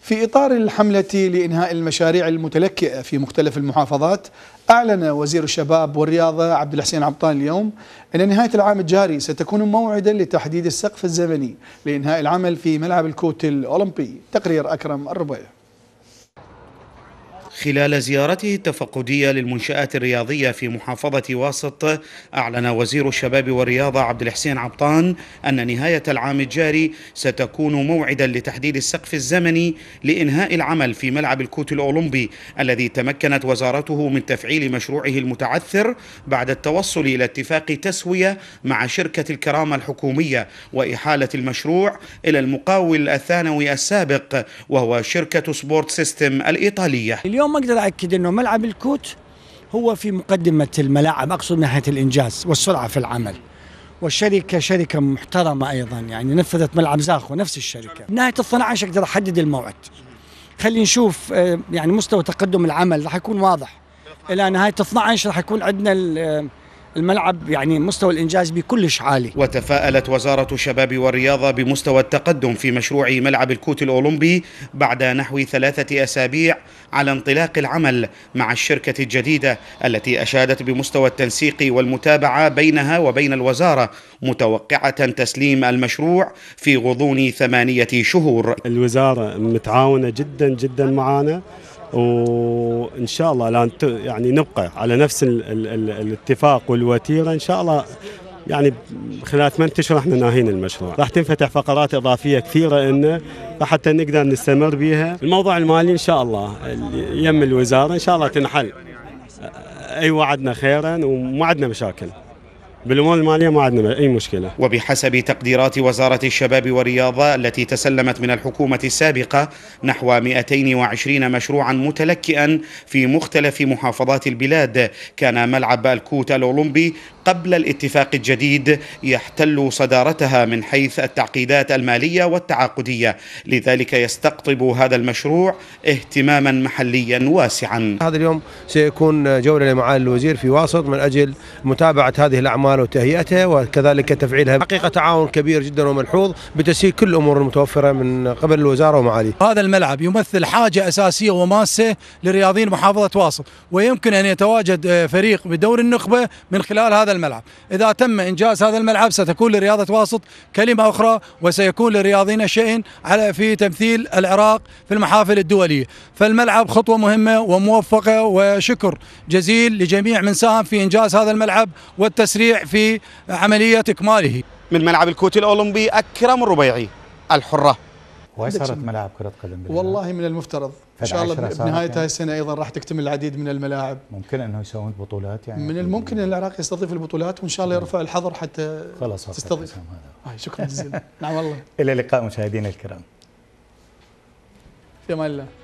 في إطار الحملة لإنهاء المشاريع المتلكئة في مختلف المحافظات أعلن وزير الشباب والرياضة عبد الحسين عبطان اليوم أن نهاية العام الجاري ستكون موعدا لتحديد السقف الزمني لإنهاء العمل في ملعب الكوت الأولمبي تقرير أكرم الربيع خلال زيارته التفقدية للمنشآت الرياضية في محافظة واسط أعلن وزير الشباب والرياضة عبد الحسين عبطان أن نهاية العام الجاري ستكون موعدا لتحديد السقف الزمني لإنهاء العمل في ملعب الكوت الأولمبي الذي تمكنت وزارته من تفعيل مشروعه المتعثر بعد التوصل إلى اتفاق تسوية مع شركة الكرامة الحكومية وإحالة المشروع إلى المقاول الثانوي السابق وهو شركة سبورت سيستم الإيطالية اليوم ما اقدر اكد انه ملعب الكوت هو في مقدمه الملاعب اقصد من ناحيه الانجاز والسرعه في العمل والشركه شركه محترمه ايضا يعني نفذت ملعب زاخو نفس الشركه نهايه ال 12 اقدر احدد الموعد خلينا نشوف آه، يعني مستوى تقدم العمل راح يكون واضح الى نهايه 12 راح يكون عندنا آه، الملعب يعني مستوى الانجاز به كلش عالي وتفاءلت وزاره الشباب والرياضه بمستوى التقدم في مشروع ملعب الكوت الاولمبي بعد نحو ثلاثه اسابيع على انطلاق العمل مع الشركه الجديده التي اشادت بمستوى التنسيق والمتابعه بينها وبين الوزاره متوقعه تسليم المشروع في غضون ثمانيه شهور الوزاره متعاونه جدا جدا معنا وان شاء الله يعني نبقى على نفس الاتفاق والوتيره ان شاء الله يعني خلال ثمان اشهر احنا ناهين المشروع، راح تنفتح فقرات اضافيه كثيره لنا حتى نقدر نستمر بها، الموضوع المالي ان شاء الله يم الوزاره ان شاء الله تنحل. اي وعدنا خيرا وما عندنا مشاكل. بالأموال الماليه ما عندنا اي مشكله. وبحسب تقديرات وزاره الشباب والرياضه التي تسلمت من الحكومه السابقه نحو 220 مشروعا متلكئا في مختلف محافظات البلاد كان ملعب الكوت الاولمبي قبل الاتفاق الجديد يحتل صدارتها من حيث التعقيدات الماليه والتعاقديه، لذلك يستقطب هذا المشروع اهتماما محليا واسعا. هذا اليوم سيكون جوله لمعالي الوزير في واسط من اجل متابعه هذه الاعمال وتهيئتها وكذلك تفعيلها، حقيقه تعاون كبير جدا وملحوظ بتسهيل كل الامور المتوفره من قبل الوزاره ومعاليه. هذا الملعب يمثل حاجه اساسيه وماسه لرياضيين محافظه واسط ويمكن ان يتواجد فريق بدور النخبه من خلال هذا الملعب إذا تم إنجاز هذا الملعب ستكون لرياضة واسط كلمة أخرى وسيكون للرياضيين شيء على في تمثيل العراق في المحافل الدولية فالملعب خطوة مهمة وموفقة وشكر جزيل لجميع من ساهم في إنجاز هذا الملعب والتسريع في عملية إكماله من ملعب الكوت الأولمبي أكرم الربيعي الحرة صارت ملاعب كرة قدم بالله. والله من المفترض إن شاء الله بنهاية يعني. هاي السنة أيضا راح تكتمل العديد من الملاعب ممكن أنه يسوون بطولات يعني من الممكن أن العراق يستضيف البطولات وإن شاء الله يرفع الحظر حتى خلاص تستضيف هذا. شكرا جزيلا نعم والله إلى اللقاء مشاهدينا الكرام في أمان الله